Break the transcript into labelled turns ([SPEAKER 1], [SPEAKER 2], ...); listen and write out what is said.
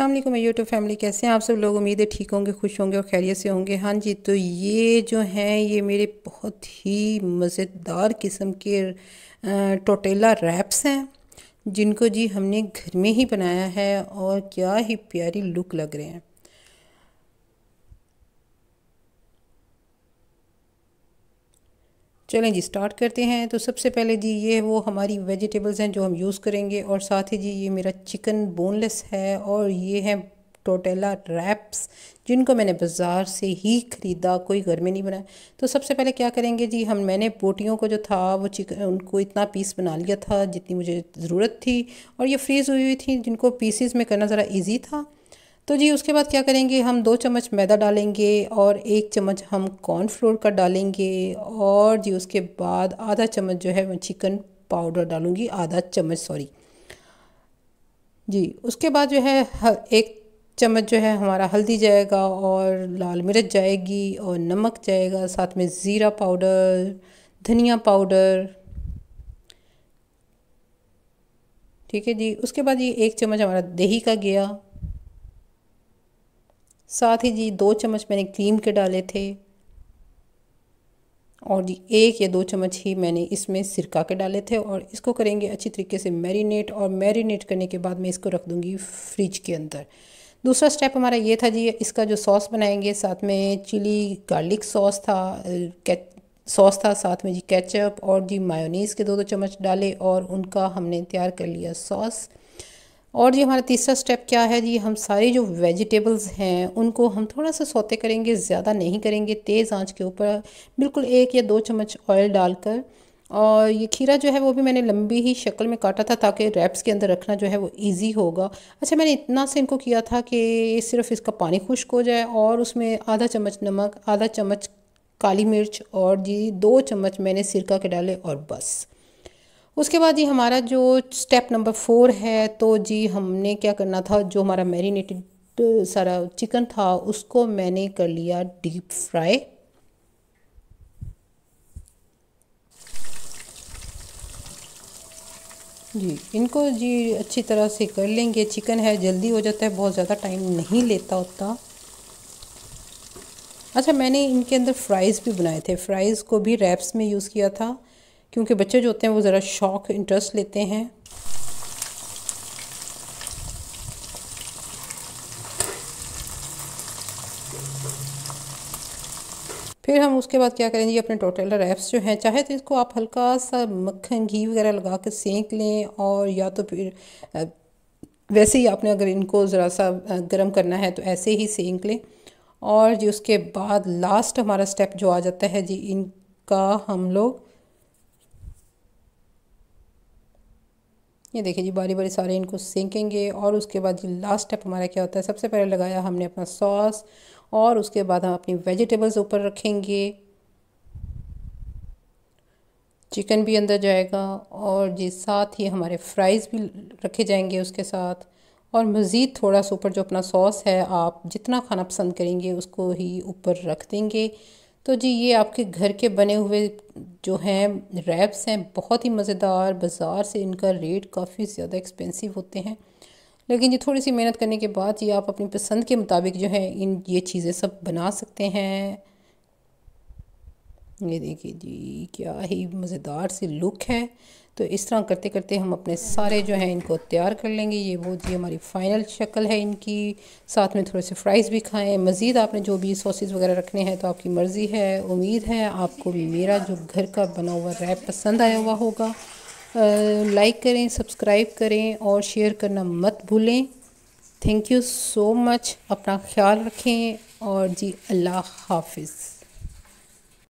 [SPEAKER 1] अल्लाम YouTube family कैसे हैं आप सब लोग उम्मीद है ठीक होंगे खुश होंगे और खैरियत से होंगे हाँ जी तो ये जो हैं ये मेरे बहुत ही मज़ेदार किस्म के टोटेला रैप्स हैं जिनको जी हमने घर में ही बनाया है और क्या ही प्यारी लुक लग रहे हैं चलें जी स्टार्ट करते हैं तो सबसे पहले जी ये वो हमारी वेजिटेबल्स हैं जो हम यूज़ करेंगे और साथ ही जी ये मेरा चिकन बोनलेस है और ये है टोटेला रैप्स जिनको मैंने बाज़ार से ही ख़रीदा कोई घर में नहीं बनाया तो सबसे पहले क्या करेंगे जी हम मैंने बोटियों को जो था वो चिकन उनको इतना पीस बना लिया था जितनी मुझे ज़रूरत थी और ये फ्रीज़ हुई हुई थी जिनको पीसीस में करना ज़रा ईजी था तो जी उसके बाद क्या करेंगे हम दो चम्मच मैदा डालेंगे और एक चम्मच हम कॉर्नफ्लोर का डालेंगे और जी उसके बाद आधा चम्मच जो है मैं चिकन पाउडर डालूँगी आधा चम्मच सॉरी जी उसके बाद जो है एक चम्मच जो है हमारा हल्दी जाएगा और लाल मिर्च जाएगी और नमक जाएगा साथ में ज़ीरा पाउडर धनिया पाउडर ठीक है जी उसके बाद ये एक चम्मच हमारा दही का गया साथ ही जी दो चम्मच मैंने क्रीम के डाले थे और जी एक या दो चम्मच ही मैंने इसमें सिरका के डाले थे और इसको करेंगे अच्छी तरीके से मैरिनेट और मैरिनेट करने के बाद मैं इसको रख दूँगी फ्रिज के अंदर दूसरा स्टेप हमारा ये था जी इसका जो सॉस बनाएंगे साथ में चिली गार्लिक सॉस था सॉस था साथ में जी केचप और जी मायोनीज़ के दो दो चम्मच डाले और उनका हमने तैयार कर लिया सॉस और जी हमारा तीसरा स्टेप क्या है जी हम सारी जो वेजिटेबल्स हैं उनको हम थोड़ा सा सोते करेंगे ज़्यादा नहीं करेंगे तेज़ आंच के ऊपर बिल्कुल एक या दो चम्मच ऑयल डालकर और ये खीरा जो है वो भी मैंने लंबी ही शक्ल में काटा था ताकि रैप्स के अंदर रखना जो है वो इजी होगा अच्छा मैंने इतना से इनको किया था कि सिर्फ इसका पानी खुश्क हो जाए और उसमें आधा चम्मच नमक आधा चम्मच काली मिर्च और जी दो चम्मच मैंने सिरका के डाले और बस उसके बाद जी हमारा जो स्टेप नंबर फोर है तो जी हमने क्या करना था जो हमारा मैरिनेटेड सारा चिकन था उसको मैंने कर लिया डीप फ्राई जी इनको जी अच्छी तरह से कर लेंगे चिकन है जल्दी हो जाता है बहुत ज़्यादा टाइम नहीं लेता होता अच्छा मैंने इनके अंदर फ्राइज़ भी बनाए थे फ्राइज़ को भी रैप्स में यूज़ किया था क्योंकि बच्चे जो होते हैं वो ज़रा शौक इंटरेस्ट लेते हैं फिर हम उसके बाद क्या करेंगे अपने टोटेलर रैप्स जो हैं चाहे तो इसको आप हल्का सा मक्खन घी वगैरह लगा के सेंक लें और या तो फिर वैसे ही आपने अगर इनको ज़रा सा गर्म करना है तो ऐसे ही सेंक लें और जी उसके बाद लास्ट हमारा स्टेप जो आ जाता है जी इनका हम लोग ये देखिए जी बारी बारी सारे इनको सेंकेंगे और उसके बाद जी लास्ट स्टेप हमारा क्या होता है सबसे पहले लगाया हमने अपना सॉस और उसके बाद हम अपनी वेजिटेबल्स ऊपर रखेंगे चिकन भी अंदर जाएगा और जी साथ ही हमारे फ्राइज़ भी रखे जाएंगे उसके साथ और मज़ीद थोड़ा सा ऊपर जो अपना सॉस है आप जितना खाना पसंद करेंगे उसको ही ऊपर रख देंगे तो जी ये आपके घर के बने हुए जो हैं रैप्स हैं बहुत ही मज़ेदार बाज़ार से इनका रेट काफ़ी ज़्यादा एक्सपेंसिव होते हैं लेकिन ये थोड़ी सी मेहनत करने के बाद ये आप अपनी पसंद के मुताबिक जो है इन ये चीज़ें सब बना सकते हैं ये देखिए जी क्या ही मज़ेदार सी लुक है तो इस तरह करते करते हम अपने सारे जो हैं इनको तैयार कर लेंगे ये बहुत ही हमारी फ़ाइनल शक्ल है इनकी साथ में थोड़े से फ्राइज़ भी खाएं मज़ीद आपने जो भी सॉसेज़ वगैरह रखने हैं तो आपकी मर्ज़ी है उम्मीद है आपको भी मेरा जो घर का बना हुआ रैप पसंद आया हुआ होगा लाइक करें सब्सक्राइब करें और शेयर करना मत भूलें थैंक यू सो मच अपना ख्याल रखें और जी अल्लाह हाफिज़